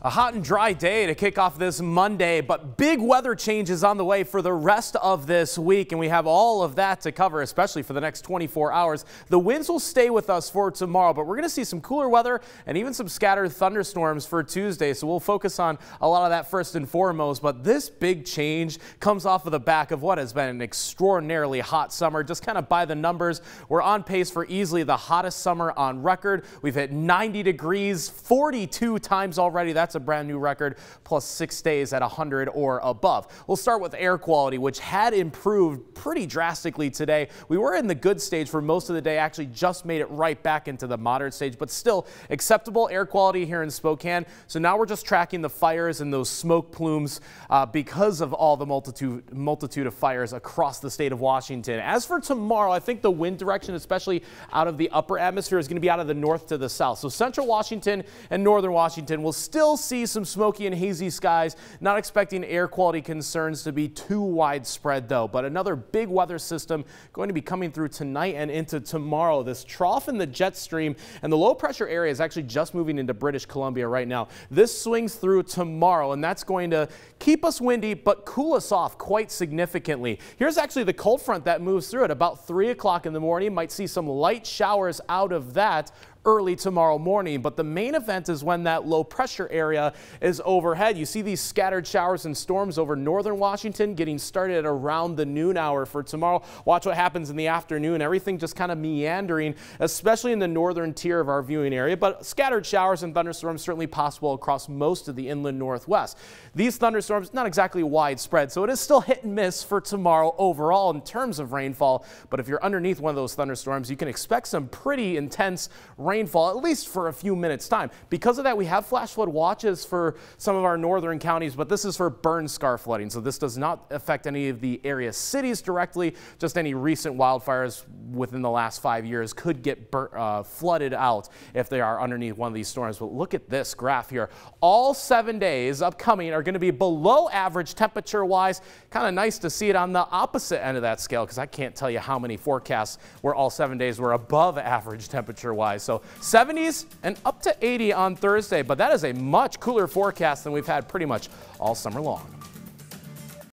A hot and dry day to kick off this Monday, but big weather changes on the way for the rest of this week, and we have all of that to cover, especially for the next 24 hours. The winds will stay with us for tomorrow, but we're going to see some cooler weather and even some scattered thunderstorms for Tuesday, so we'll focus on a lot of that first and foremost. But this big change comes off of the back of what has been an extraordinarily hot summer. Just kind of by the numbers, we're on pace for easily the hottest summer on record. We've hit 90 degrees 42 times already. That's that's a brand new record, plus six days at 100 or above. We'll start with air quality, which had improved pretty drastically today. We were in the good stage for most of the day, actually just made it right back into the moderate stage, but still acceptable air quality here in Spokane. So now we're just tracking the fires and those smoke plumes uh, because of all the multitude, multitude of fires across the state of Washington. As for tomorrow, I think the wind direction, especially out of the upper atmosphere, is going to be out of the north to the south. So central Washington and northern Washington will still see some smoky and hazy skies. Not expecting air quality concerns to be too widespread though, but another big weather system going to be coming through tonight and into tomorrow. This trough in the jet stream and the low pressure area is actually just moving into British Columbia right now. This swings through tomorrow and that's going to keep us windy, but cool us off quite significantly. Here's actually the cold front that moves through at about three o'clock in the morning. Might see some light showers out of that early tomorrow morning, but the main event is when that low pressure area is overhead. You see these scattered showers and storms over northern Washington getting started at around the noon hour for tomorrow. Watch what happens in the afternoon. Everything just kind of meandering, especially in the northern tier of our viewing area, but scattered showers and thunderstorms certainly possible across most of the inland northwest. These thunderstorms not exactly widespread, so it is still hit and miss for tomorrow overall in terms of rainfall, but if you're underneath one of those thunderstorms, you can expect some pretty intense rain rainfall, at least for a few minutes time. Because of that, we have flash flood watches for some of our northern counties, but this is for burn scar flooding. So this does not affect any of the area cities directly. Just any recent wildfires within the last five years could get uh, flooded out if they are underneath one of these storms. But look at this graph here. All seven days upcoming are going to be below average temperature wise. Kind of nice to see it on the opposite end of that scale because I can't tell you how many forecasts where all seven days were above average temperature wise. So 70s and up to 80 on Thursday, but that is a much cooler forecast than we've had pretty much all summer long.